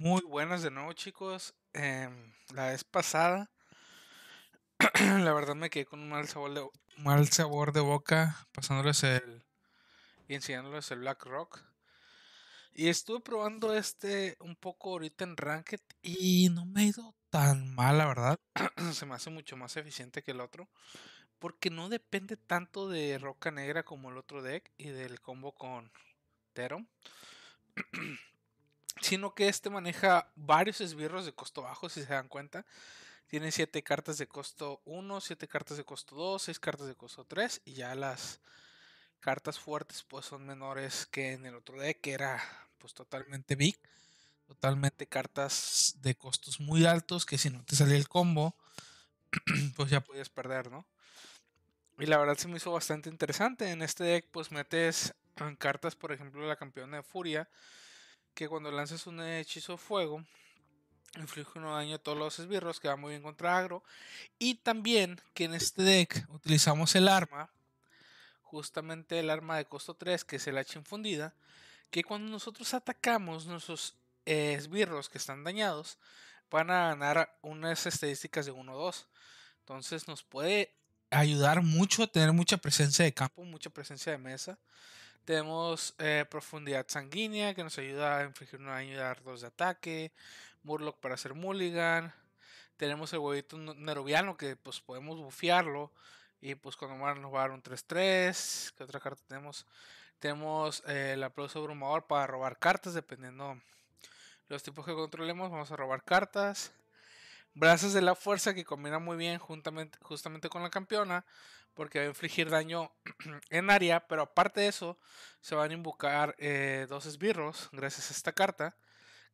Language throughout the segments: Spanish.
Muy buenas de nuevo, chicos. Em, la vez pasada, la verdad me quedé con un mal sabor de, mal sabor de boca pasándoles el. y enseñándoles el Black Rock. Y estuve probando este un poco ahorita en Ranked y no me ha ido tan mal, la verdad. Se me hace mucho más eficiente que el otro. Porque no depende tanto de Roca Negra como el otro deck y del combo con Teron. sino que este maneja varios esbirros de costo bajo, si se dan cuenta. Tiene 7 cartas de costo 1, 7 cartas de costo 2, 6 cartas de costo 3 y ya las cartas fuertes pues son menores que en el otro deck que era pues totalmente big, totalmente cartas de costos muy altos que si no te salía el combo pues ya podías perder, ¿no? Y la verdad se me hizo bastante interesante. En este deck pues metes cartas por ejemplo la campeona de furia que cuando lanzas un hechizo fuego, inflige uno daño a todos los esbirros, que va muy bien contra agro. Y también que en este deck utilizamos el arma, justamente el arma de costo 3, que es el hacha infundida, que cuando nosotros atacamos nuestros eh, esbirros que están dañados, van a ganar unas estadísticas de 1 o 2. Entonces nos puede ayudar mucho a tener mucha presencia de campo, mucha presencia de mesa. Tenemos eh, profundidad sanguínea que nos ayuda a infligir una daño dos de ataque. Murloc para hacer mulligan. Tenemos el huevito nerviano, que pues podemos bufiarlo Y pues cuando más nos va a dar un 3-3. ¿Qué otra carta tenemos? Tenemos eh, el aplauso abrumador para robar cartas dependiendo los tipos que controlemos. Vamos a robar cartas. Brazos de la Fuerza que combina muy bien justamente con la campeona porque va a infligir daño en área, pero aparte de eso, se van a invocar eh, dos esbirros gracias a esta carta,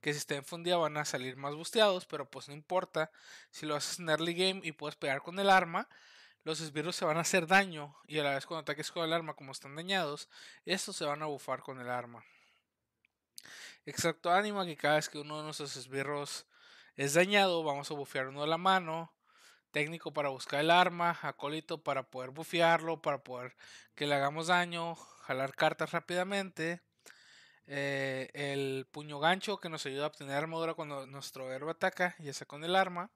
que si está fundida van a salir más busteados, pero pues no importa, si lo haces en early game y puedes pegar con el arma, los esbirros se van a hacer daño y a la vez cuando ataques con el arma como están dañados, estos se van a bufar con el arma. Exacto ánimo que cada vez que uno de nuestros esbirros es dañado, vamos a bufear uno de la mano técnico para buscar el arma, acólito para poder bufearlo, para poder que le hagamos daño, jalar cartas rápidamente. Eh, el puño gancho que nos ayuda a obtener armadura cuando nuestro héroe ataca, y está con el arma.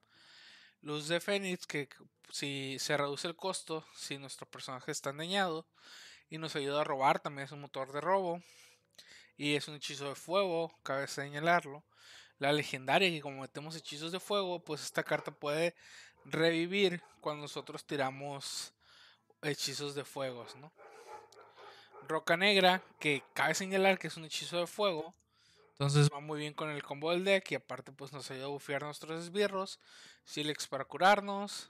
Luz de Fénix, que si se reduce el costo, si nuestro personaje está dañado. Y nos ayuda a robar, también es un motor de robo. Y es un hechizo de fuego, cabe señalarlo. La legendaria, que como metemos hechizos de fuego, pues esta carta puede revivir cuando nosotros tiramos hechizos de fuegos, Roca Negra, que cabe señalar que es un hechizo de fuego. Entonces va muy bien con el combo del deck. Y aparte, pues nos ayuda a bufear nuestros esbirros. Silex para curarnos.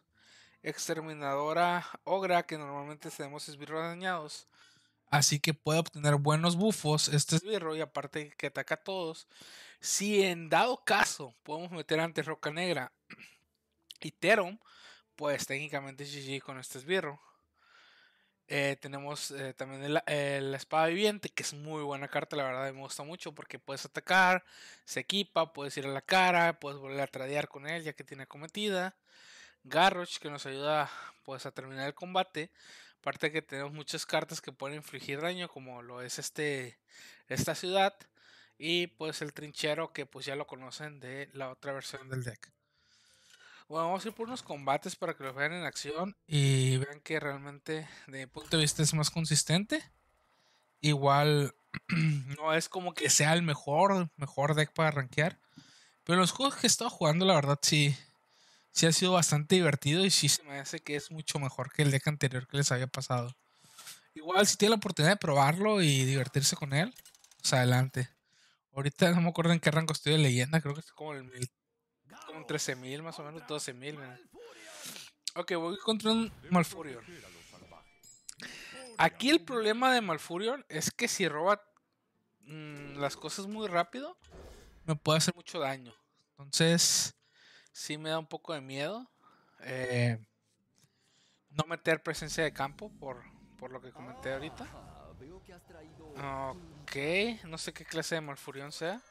Exterminadora Ogra, que normalmente tenemos esbirros dañados. Así que puede obtener buenos bufos este esbirro. Y aparte que ataca a todos. Si en dado caso podemos meter ante Roca Negra y pues técnicamente GG con este esbirro. Eh, tenemos eh, también el, la espada viviente, que es muy buena carta, la verdad me gusta mucho porque puedes atacar, se equipa, puedes ir a la cara, puedes volver a tradear con él ya que tiene acometida. Garroch que nos ayuda pues a terminar el combate. Aparte que tenemos muchas cartas que pueden infligir daño como lo es este esta ciudad y pues el trinchero que pues ya lo conocen de la otra versión del deck. Bueno, vamos a ir por unos combates para que lo vean en acción y vean que realmente, de mi punto de vista, es más consistente. Igual, no es como que sea el mejor, mejor deck para rankear. Pero los juegos que he estado jugando, la verdad, sí, sí ha sido bastante divertido y sí se me hace que es mucho mejor que el deck anterior que les había pasado. Igual, si tiene la oportunidad de probarlo y divertirse con él, pues adelante. Ahorita no me acuerdo en qué rango estoy de leyenda, creo que estoy como en el 13.000 más o menos, 12.000. Ok, voy contra un Malfurion. Aquí el problema de Malfurion es que si roba mm, las cosas muy rápido, me puede hacer mucho daño. Entonces, si me da un poco de miedo. Eh, no meter presencia de campo por, por lo que comenté ahorita. Ok, no sé qué clase de Malfurion sea.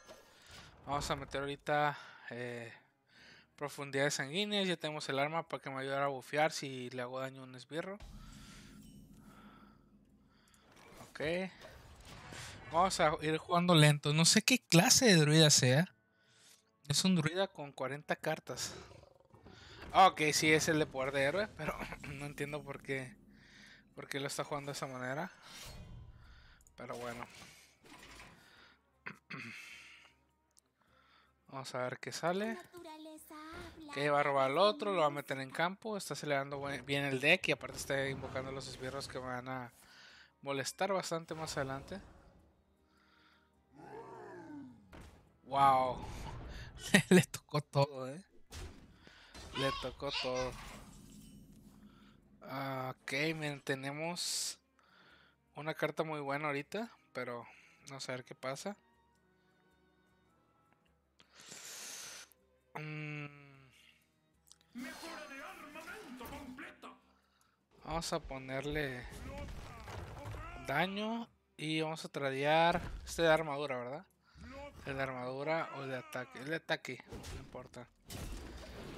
Vamos a meter ahorita eh, Profundidades sanguíneas, ya tenemos el arma para que me ayude a bufear si le hago daño a un esbirro. Ok. Vamos a ir jugando lento. No sé qué clase de druida sea. Es un druida con 40 cartas. Ah, ok, sí, es el de poder de héroe, pero no entiendo por qué, por qué lo está jugando de esa manera. Pero bueno. Vamos a ver qué sale. Ok, va a robar al otro, lo va a meter en campo. Está acelerando bien el deck y aparte está invocando los esbirros que van a molestar bastante más adelante. Wow. Le tocó todo, eh. Le tocó todo. ok, tenemos una carta muy buena ahorita, pero no a qué pasa. Mmm Vamos a ponerle daño y vamos a tradear este de armadura, ¿verdad? El de armadura o el de ataque. El de ataque, no importa.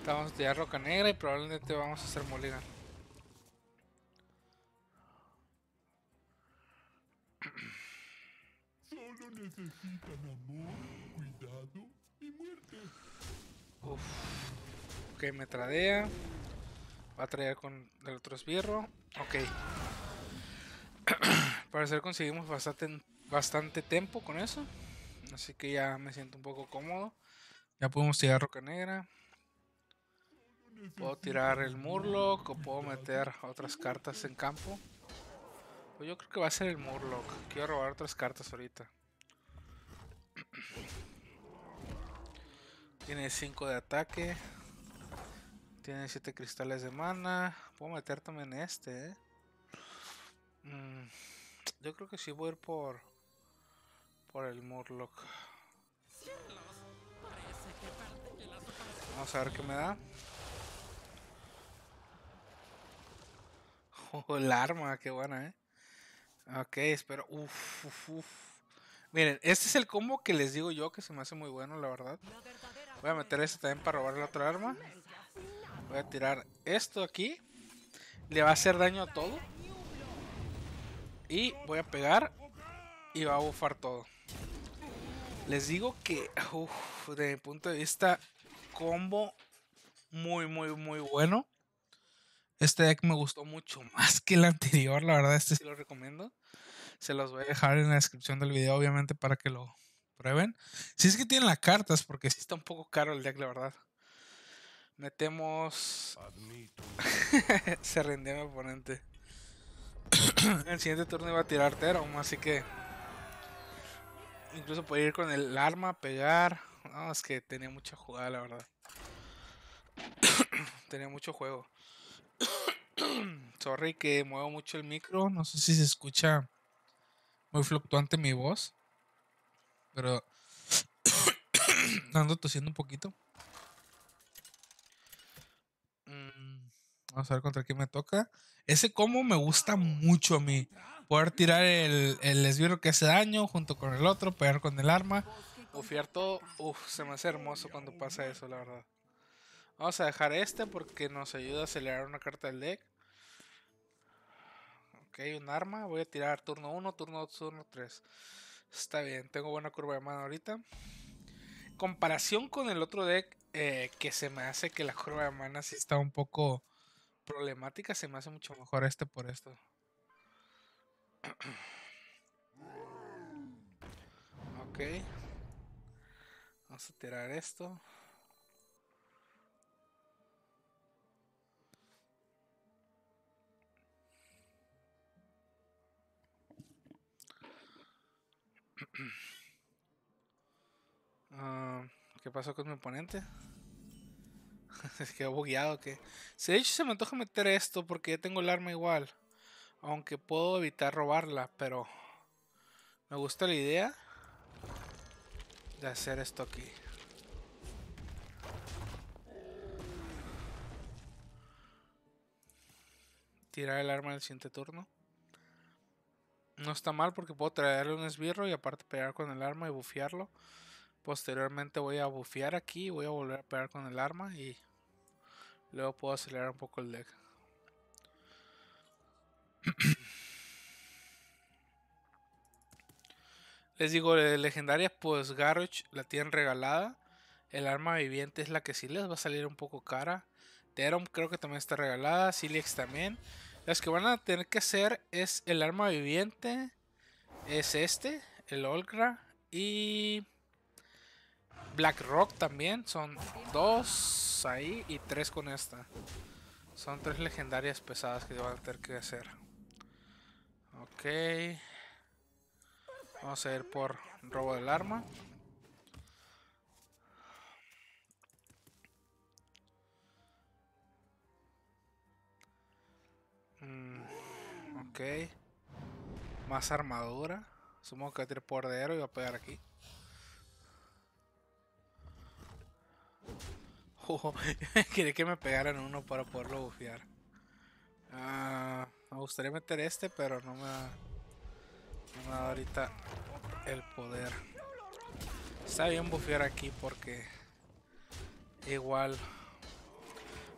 Vamos a tirar roca negra y probablemente vamos a hacer moligan Solo necesitan amor, cuidado y muerte. Uf. Ok, me tradea. Va a traer con el otro esbirro. Ok. que conseguimos bastante, bastante tiempo con eso. Así que ya me siento un poco cómodo. Ya podemos tirar roca negra. Puedo tirar el Murloc o puedo meter otras cartas en campo. Pues yo creo que va a ser el Murloc. Quiero robar otras cartas ahorita. Tiene 5 de ataque. Tiene 7 cristales de mana. Puedo meter también este, ¿eh? Mm, yo creo que sí voy a ir por... Por el Murloc. Vamos a ver qué me da. Oh, el arma, qué buena, ¿eh? Ok, espero. Uf, uf, uf. Miren, este es el combo que les digo yo que se me hace muy bueno, la verdad. Voy a meter este también para robar la otra arma. Voy a tirar esto aquí. Le va a hacer daño a todo. Y voy a pegar. Y va a bufar todo. Les digo que, de mi punto de vista, combo muy, muy, muy bueno. Este deck me gustó mucho más que el anterior, la verdad, este sí lo recomiendo. Se los voy a dejar en la descripción del video, obviamente, para que lo prueben. Si es que tienen las cartas, porque sí está un poco caro el deck, la verdad. Metemos. Se rindió mi oponente. el siguiente turno iba a tirar Teron así que. Incluso podía ir con el arma, pegar. No, es que tenía mucha jugada, la verdad. tenía mucho juego. Sorry que muevo mucho el micro. No sé si se escucha muy fluctuante mi voz. Pero. ando tosiendo un poquito. Vamos a ver contra quién me toca. Ese combo me gusta mucho a mí. Poder tirar el, el esbirro que hace daño junto con el otro, pegar con el arma. Bufiar todo. Uf, se me hace hermoso cuando pasa eso, la verdad. Vamos a dejar este porque nos ayuda a acelerar una carta del deck. Ok, un arma. Voy a tirar turno 1, turno 2, turno 3. Está bien, tengo buena curva de mano ahorita. Comparación con el otro deck, eh, que se me hace que la curva de mana sí está un poco problemática se me hace mucho mejor este por esto. Ok. Vamos a tirar esto. Ah, ¿Qué pasó con mi oponente? se quedó bugueado que. Si de hecho se me antoja meter esto porque ya tengo el arma igual. Aunque puedo evitar robarla, pero. Me gusta la idea de hacer esto aquí. Tirar el arma en el siguiente turno. No está mal porque puedo traerle un esbirro y aparte pegar con el arma y bufearlo. Posteriormente voy a bufear aquí, voy a volver a pegar con el arma y luego puedo acelerar un poco el deck. Les digo, legendarias pues garage la tienen regalada. El arma viviente es la que sí les va a salir un poco cara. Terum creo que también está regalada. Silix también. Las que van a tener que hacer es el arma viviente. Es este, el Olgra. Y Black Rock también, son dos ahí y tres con esta. Son tres legendarias pesadas que van a tener que hacer. Ok. Vamos a ir por robo del arma. Mm, ok. Más armadura. Supongo que va a tirar por de y va a pegar aquí. quería que me pegaran uno para poderlo bufear. Ah, me gustaría meter este, pero no me da, no me da ahorita el poder. Está bien bufear aquí porque igual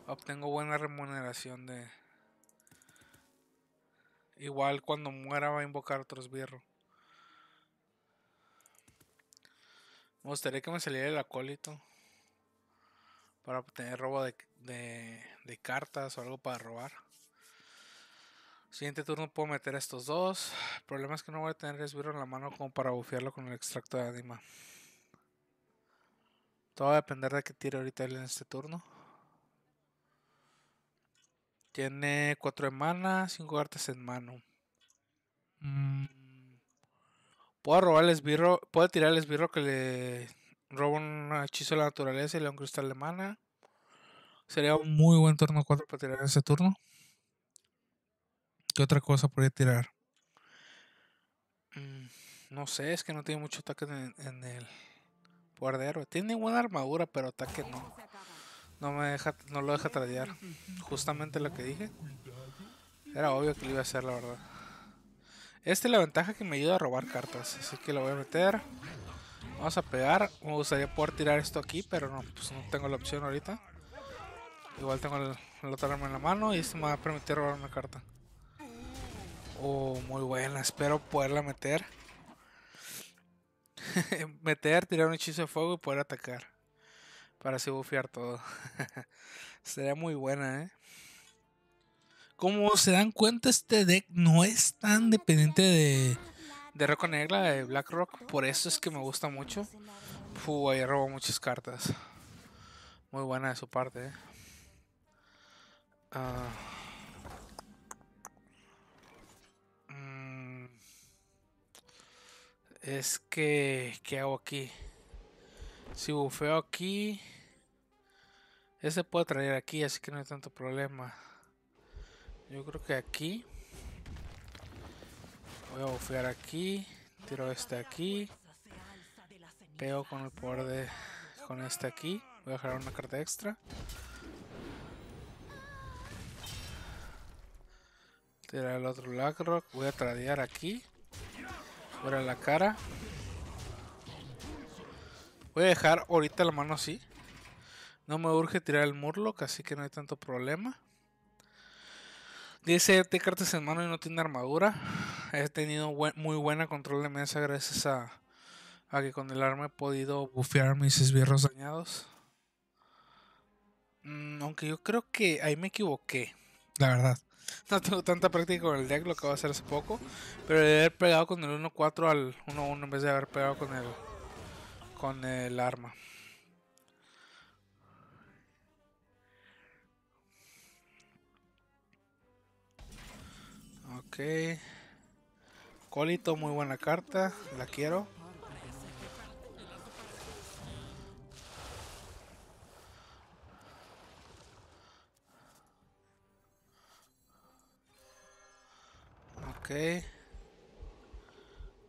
obtengo buena remuneración de... Igual cuando muera va a invocar otros esbirro. Me gustaría que me saliera el acólito para obtener robo de, de, cartas o algo para robar. Siguiente turno puedo meter estos dos. El problema es que no voy a tener esbirro en la mano como para bufearlo con el extracto de anima. Todo va a depender de que tire ahorita él en este turno. Tiene cuatro de mana, 5 cartas en mano. Mm. Puedo robar esbirro. Puedo tirar el esbirro que le Robo un hechizo de la naturaleza y le un cristal de mana. Sería un muy buen turno 4 para tirar ese turno. ¿Qué otra cosa podría tirar? Mm, no sé, es que no tiene mucho ataque en, el poder de héroe. Tiene buena armadura, pero ataque no. No, me deja, no lo deja tradear. Justamente lo que dije. Era obvio que lo iba a hacer, la verdad. Esta es la ventaja que me ayuda a robar cartas. Así que lo voy a meter. Vamos a pegar. Me gustaría poder tirar esto aquí, pero no, pues no tengo la opción ahorita. Igual tengo el, otro arma en la mano y esto me va a permitir robar una carta. Oh, muy buena. Espero poderla meter. meter, tirar un hechizo de fuego y poder atacar. Para así bufiar todo. Sería muy buena, ¿eh? Como se dan cuenta, este deck no es tan dependiente de de Roca Negra de BlackRock. Por eso es que me gusta mucho. Fu, ahí robo muchas cartas. Muy buena de su parte. Eh. Ah. Mm. es que... ¿Qué hago aquí? Si bufeo aquí... Ese puede traer aquí, así que no hay tanto problema. Yo creo que aquí... Voy a bufear aquí. Tiro este aquí. Pego con el poder de... Con este aquí. Voy a dejar una carta extra. Tirar el otro Lagrock. Voy a tradear aquí. Fuera la cara. Voy a dejar ahorita la mano así. No me urge tirar el Murloc, así que no hay tanto problema. Dice T cartas en mano y no tiene armadura. He tenido muy buena control de mesa gracias a, que con el arma he podido bufear mis esbirros dañados. Mm, aunque yo creo que ahí me equivoqué, la verdad. No tengo tanta práctica con el deck, lo acabo de hacer hace poco. Pero de haber pegado con el 1-4 al 1-1 en vez de haber pegado con el, con el arma. Ok. Colito, muy buena carta. La quiero. Ok.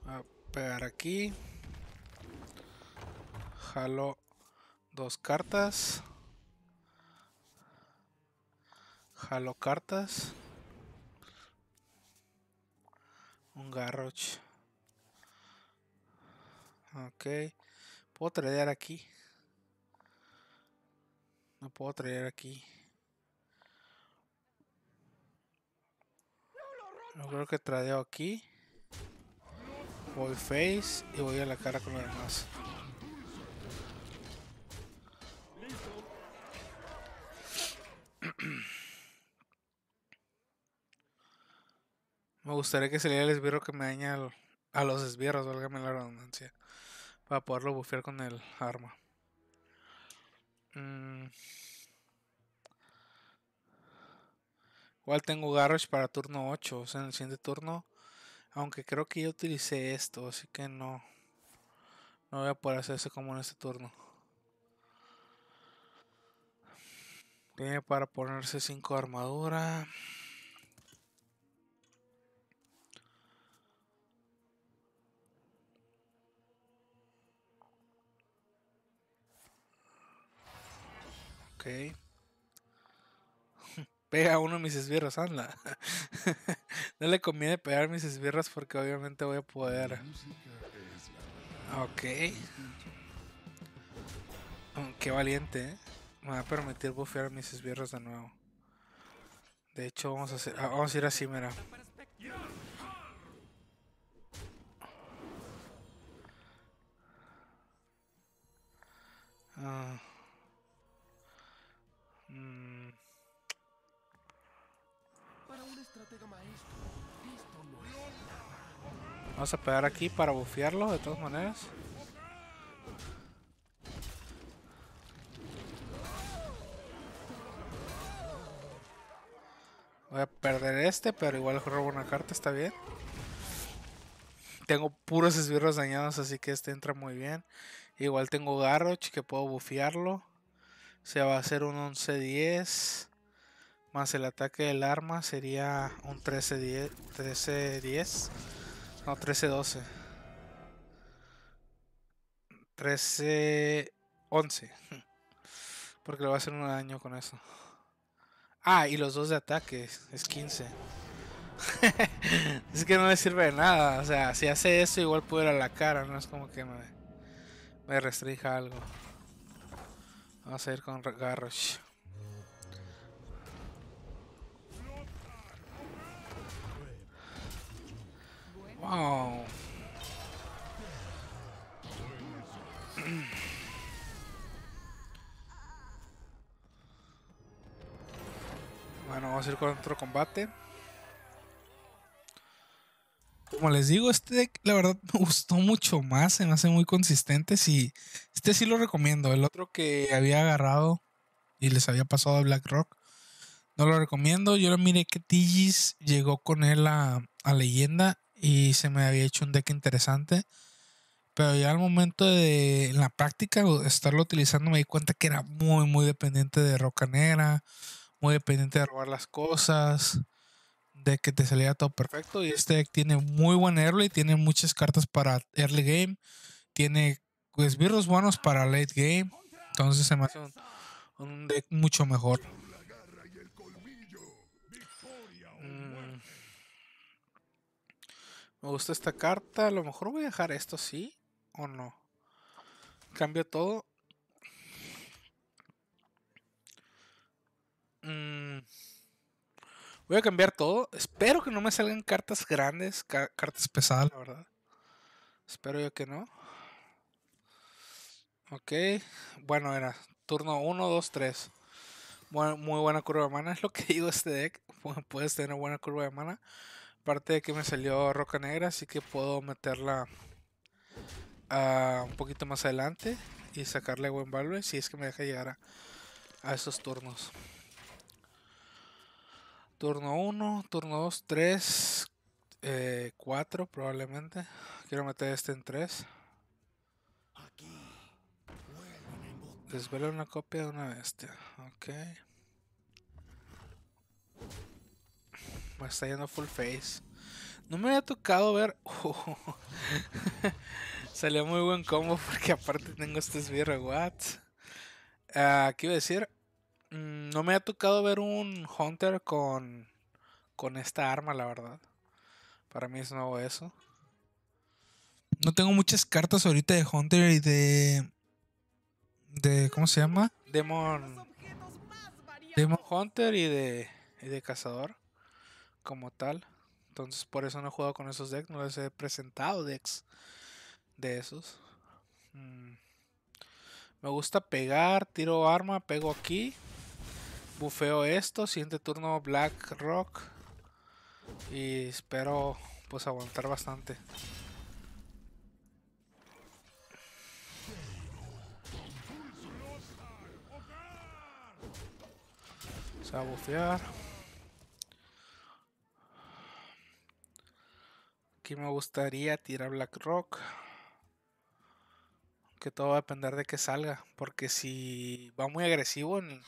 a pegar aquí. Jalo dos cartas. Jalo cartas. Garrosh. Ok. ¿Puedo tradear aquí? No puedo traer aquí. No creo que tradeo aquí. Voy face y voy a la cara con los demás. Me gustaría que saliera el esbirro que me daña a los esbirros, válgame la redundancia. Para poderlo bufear con el arma. Mm. Igual tengo Garrosh para turno 8, o sea, en el siguiente turno. Aunque creo que yo utilicé esto, así que no. No voy a poder hacerse como en este turno. Tiene para ponerse 5 armadura. Pega uno de mis esbirros, anda. no le conviene pegar mis esbirros porque obviamente voy a poder. Ok. Oh, qué valiente, eh. Me va a permitir bufear mis esbirros de nuevo. De hecho, vamos a, hacer, ah, vamos a ir así, mira. Ah. Mm. Vamos a pegar aquí para bufearlo de todas maneras. Voy a perder este, pero igual robo una carta, está bien. Tengo puros esbirros dañados, así que este entra muy bien. Igual tengo Garroch que puedo bufearlo sea, va a ser un 11-10. Más el ataque del arma sería un 13-10. 13 No, 13-12. 13-11. Porque le va a hacer un daño con eso. Ah, y los dos de ataque. Es 15. es que no me sirve de nada. O sea, si hace eso, igual puede ir a la cara. No es como que me, me algo. Vamos a ir con Garrosh. Wow. Bueno, vamos a ir con otro combate. Como les digo, este deck la verdad me gustó mucho más, se me hace muy consistente. y este sí lo recomiendo. El otro que había agarrado y les había pasado a BlackRock, no lo recomiendo. Yo lo miré que Tigis llegó con él a, leyenda y se me había hecho un deck interesante. Pero ya al momento de en la práctica estarlo utilizando me di cuenta que era muy muy dependiente de rocanera, muy dependiente de robar las cosas de que te saliera todo perfecto. Y este deck tiene muy buen early, tiene muchas cartas para early game, tiene esbirros pues, buenos para late game. Entonces se me hace un, deck mucho mejor. Mm. Me gusta esta carta. A lo mejor voy a dejar esto, así ¿O no? Cambio todo. Mm. Voy a cambiar todo. Espero que no me salgan cartas grandes, cartas pesadas, la verdad. Espero yo que no. Ok. Bueno, era turno 1, 2, 3. muy buena curva de mana. Es lo que digo este deck. Puedes tener buena curva de mana. Aparte de que me salió roca negra, así que puedo meterla ah, un poquito más adelante y sacarle buen valor si es que me deja llegar a esos turnos. Turno 1, turno 2, 3, 4 probablemente. Quiero meter este en 3. Desvelo una copia de una bestia. Ok. Me está yendo full face. No me había tocado ver. Salió muy buen combo porque aparte tengo este esbirro. What? Uh, ¿Qué iba a decir? Mm, no me ha tocado ver un Hunter con, con esta arma, la verdad. Para mí es nuevo eso. No tengo muchas cartas ahorita de Hunter y de. de ¿Cómo se llama? Demon. Demon Hunter y de, de Cazador. Como tal. Entonces por eso no he jugado con esos decks. No les he presentado decks de esos. Mm. Me gusta pegar, tiro arma, pego aquí bufeo esto. Siguiente turno Black Rock. Y espero pues aguantar bastante. Vamos a bufear. Aquí me gustaría tirar Black Rock que todo va a depender de que salga. Porque si va muy agresivo en,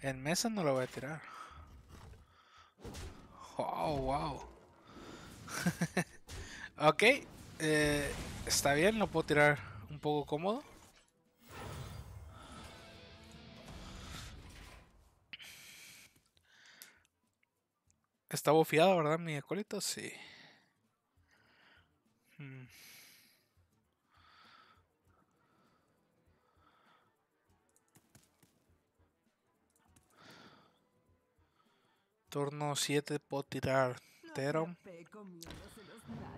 en mesa no lo voy a tirar. Oh, wow, wow. ok. Eh, está bien, lo puedo tirar un poco cómodo. Está bufiado, ¿verdad, mi acólito? Sí. Hmm. Turno 7 puedo tirar Teron.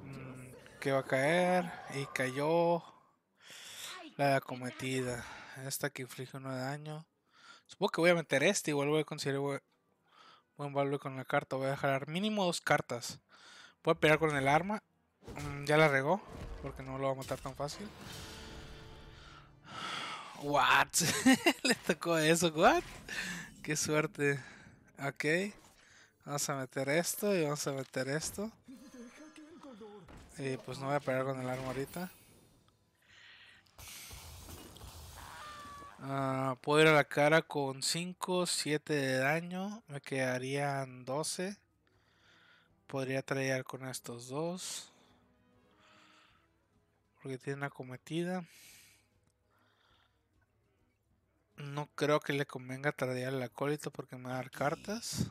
Mm, que va a caer. Y cayó. La acometida. Esta que inflige uno de daño. Supongo que voy a meter este. Igual voy a considerar buen valor con la carta. Voy a dejar mínimo dos cartas. Voy a pegar con el arma. Mm, ya la regó. Porque no lo va a matar tan fácil. What? Le tocó eso. What? Qué suerte. Ok. Vamos a meter esto y vamos a meter esto. Y pues no voy a parar con el arma ahorita. Ah, puedo ir a la cara con 5, 7 de daño. Me quedarían 12. Podría traer con estos dos. Porque tiene una cometida. No creo que le convenga tradear el acólito porque me va a dar cartas.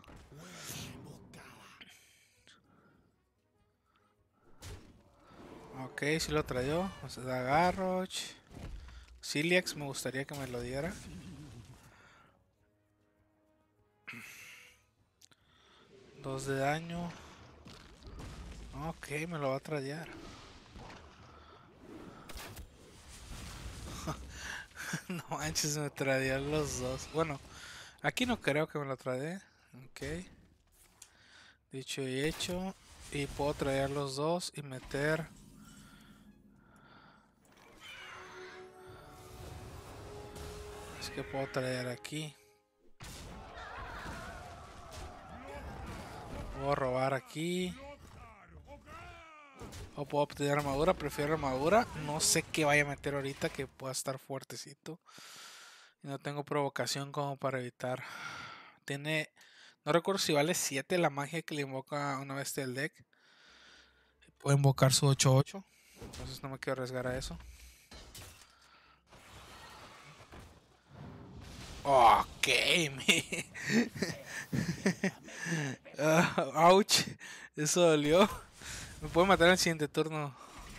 Ok, si lo trayó. Nos da Garroch. me gustaría que me lo diera. Dos de daño. Ok, me lo va a traer. no manches, me traían los dos. Bueno, aquí no creo que me lo trade. Ok. Dicho y hecho. Y puedo traer los dos y meter puedo traer aquí. Puedo robar aquí. O puedo obtener armadura. Prefiero armadura. No sé qué vaya a meter ahorita que pueda estar fuertecito. Y no tengo provocación como para evitar. Tiene... No recuerdo si vale 7 la magia que le invoca una bestia del deck. Puede invocar su 8-8. Entonces no me quiero arriesgar a eso. Ok, me... Ah, ouch, eso dolió. Me puede matar en el siguiente turno.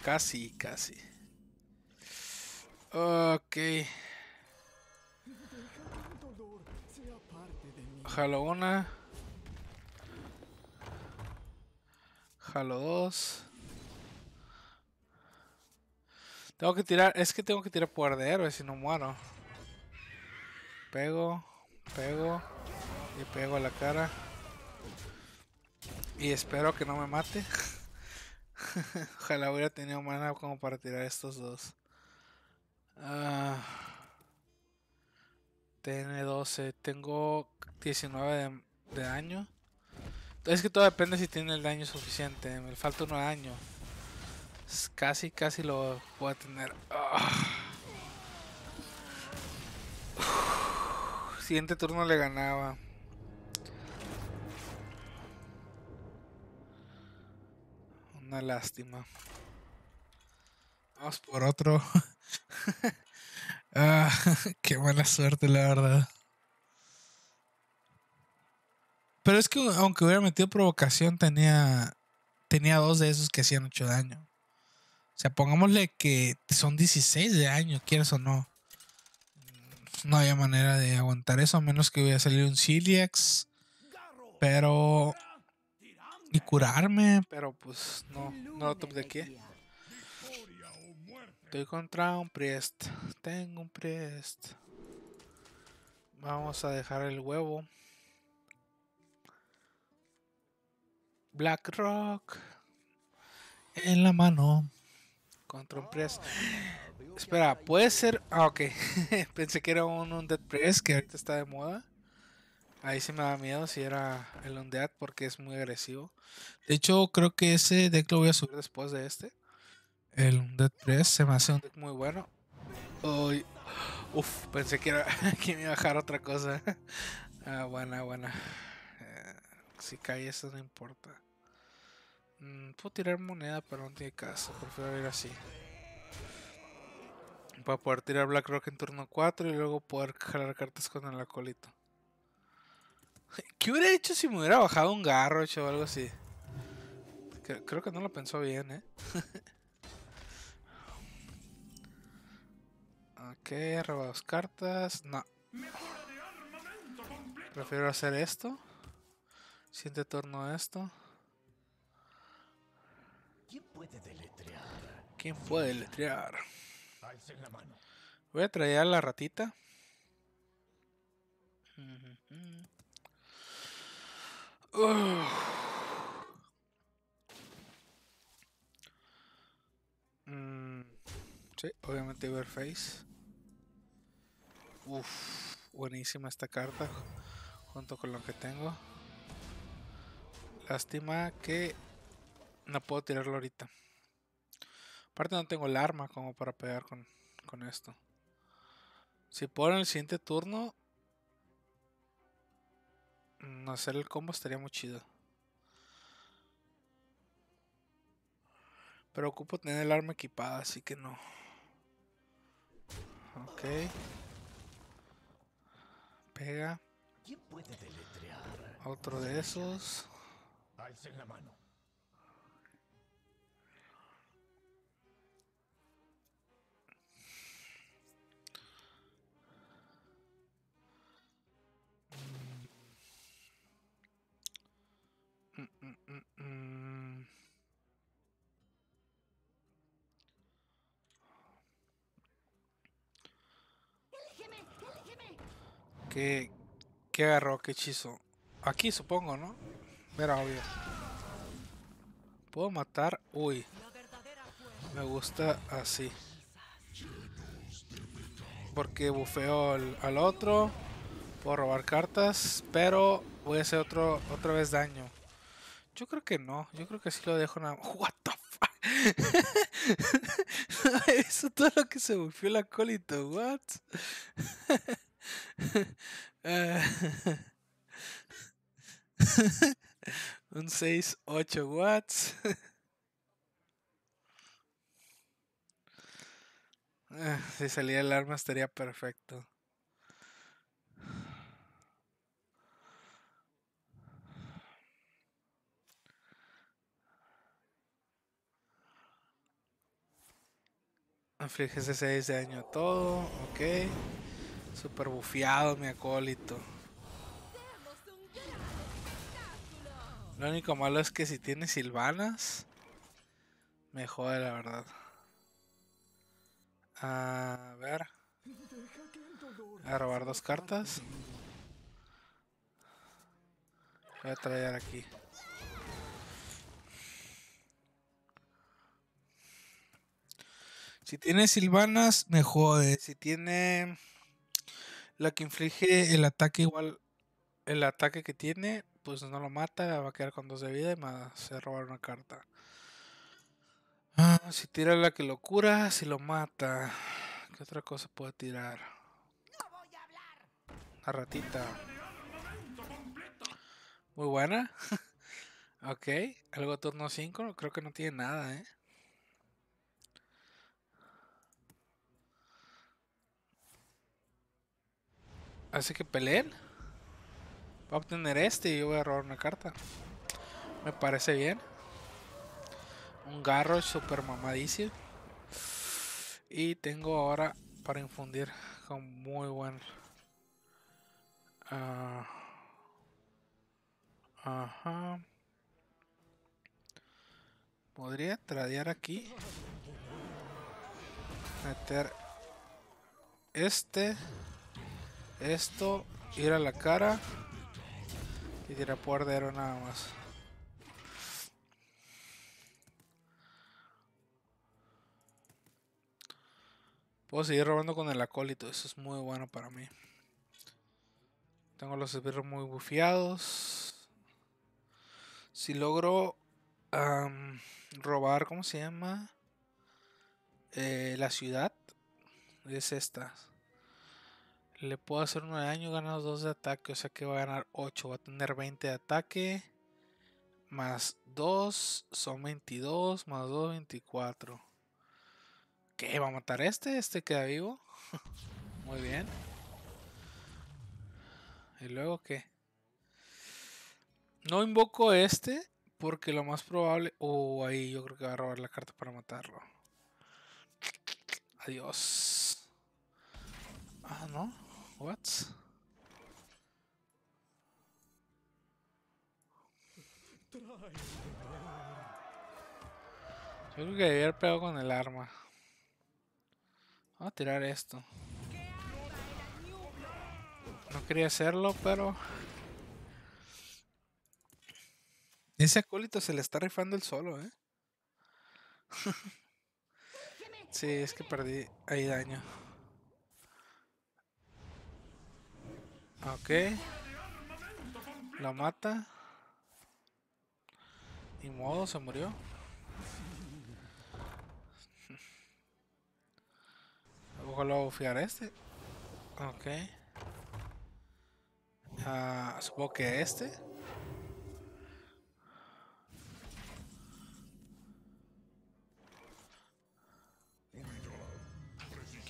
Casi, casi. Ok. Jalo una. Jalo dos. Tengo que tirar, es que tengo que tirar poder de héroe si no muero. Pego, pego y pego a la cara. Y espero que no me mate. Ojalá hubiera tenido mana como para tirar estos dos. Ah, TN12. Tengo 19 de, de, daño. Es que todo depende si tiene el daño suficiente. Me falta uno de daño. Casi, casi lo voy a tener. Ah. siguiente turno le ganaba. Una lástima. Vamos por otro. ah, qué mala suerte, la verdad. Pero es que aunque hubiera metido provocación, tenía, tenía dos de esos que hacían mucho daño. O sea, pongámosle que son 16 de daño, Quieres o no no había manera de aguantar eso, a menos que voy a salir un Ciliax. Pero. Y curarme, pero pues no, no top pues, de qué. Estoy contra un Priest. Tengo un Priest. Vamos a dejar el huevo. Blackrock en la mano contra un Priest. Espera, puede ser. Ah, ok. Pensé que era un Undead Press que ahorita está de moda. Ahí sí me da miedo si era el Undead porque es muy agresivo. De hecho, creo que ese deck lo voy a subir después de este. El Undead Press se me hace un deck muy bueno. Uy uf, pensé que, era, que me iba a bajar otra cosa. Ah, buena, buena. Eh, si cae eso no importa. Mm, puedo tirar moneda, pero no tiene caso. Prefiero ir así. Para poder tirar Blackrock en turno 4 y luego poder jalar cartas con el acolito. ¿Qué hubiera hecho si me hubiera bajado un garro? o algo así? Creo que no lo pensó bien, ¿eh? ok, roba dos cartas. No. Prefiero hacer esto. Siguiente turno esto. ¿Quién puede deletrear? ¿Quién puede deletrear? Voy a traer a la ratita. Mm, sí, obviamente Overface. Uf, buenísima esta carta junto con lo que tengo. Lástima que no puedo tirarlo ahorita. Aparte no tengo el arma como para pegar con, esto. Si puedo en el siguiente turno... Mm, hacer el combo estaría muy chido. Pero ocupo tener el arma equipada, así que no. Ok. Pega. Otro de esos. la mano. ¿Qué, agarró? ¿Qué hechizo? Aquí supongo, ¿no? Era obvio. ¿Puedo matar? Uy. Me gusta así. Porque bufeo al, otro. Puedo robar cartas. Pero voy a hacer otro, otra vez daño. Yo creo que no. Yo creo que sí lo dejo nada What the fuck? Eso todo lo que se bufeó la colita? What? Eh, un 6, 8 watts. Ah, si salía el arma estaría perfecto. Aflige 6 de año a todo, ok. Super bufiado mi acólito. Lo único malo es que si tiene silvanas, me jode la verdad. A ver. Voy a robar dos cartas. Voy a traer aquí. Si tiene silvanas, me jode. Si tiene la que inflige el ataque igual, el ataque que tiene, pues no lo mata, va a quedar con dos de vida y más se robar una carta. Ah, si tira la que lo cura, si lo mata. ¿Qué otra cosa puede tirar? La ratita. Muy buena. ok, algo turno 5, creo que no tiene nada, ¿eh? Así que peleen. Va a obtener este y voy a robar una carta. Me parece bien. Un garro super mamadísimo Y tengo ahora para infundir con muy buen... Ah, ajá. Podría tradear aquí. Meter este. Esto, ir a la cara y tirar poder de nada más. Puedo seguir robando con el acólito, eso es muy bueno para mí. Tengo los esbirros muy bufiados. Si logro robar, ¿cómo se llama? Eh, la ciudad. Es esta. Le puedo hacer un daño, ganas 2 de ataque, o sea que va a ganar 8, va a tener 20 de ataque. Más 2, son 22, más 2, 24. ¿Qué? ¿Va a matar este? ¿Este queda vivo? Muy bien. ¿Y luego qué? No invoco este porque lo más probable... Oh, ahí yo creo que va a robar la carta para matarlo. Adiós. Ah, ¿no? What? Yo creo que debía haber pegado con el arma. Vamos a tirar esto. No quería hacerlo, pero... Ese acólito se le está rifando el solo, ¿eh? sí, es que perdí ahí daño. Ok. La mata. Y modo, se murió. Ojalá lo fiar este. Okay. Ah, supongo que este.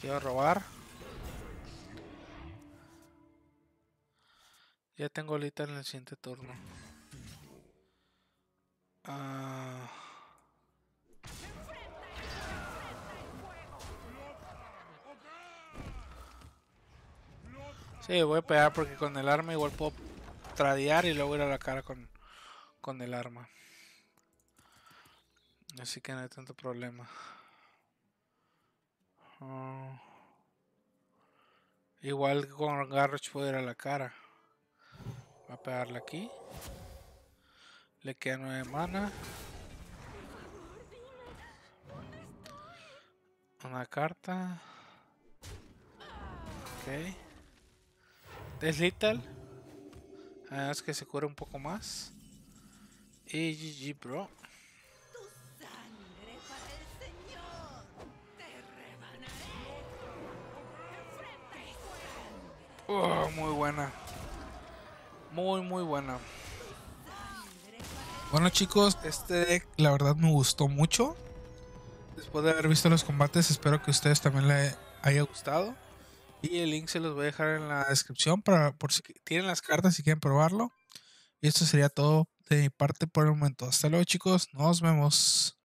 Quiero robar. Ya tengo ahorita en el siguiente turno. Ah. Sí, voy a pegar porque con el arma igual puedo tradear y luego ir a la cara con, con el arma. Así que no hay tanto problema. Ah. igual con Garrosh puedo ir a la cara. Va a pegarle aquí. Le queda nueve mana. Una carta. Ok. Es little es que se cura un poco más. Y GG, bro. Oh, muy buena. Muy, muy buena. Bueno chicos, este deck la verdad me gustó mucho. Después de haber visto los combates, espero que a ustedes también les haya gustado. Y el link se los voy a dejar en la descripción para por si tienen las cartas y quieren probarlo. Y esto sería todo de mi parte por el momento. Hasta luego chicos, nos vemos.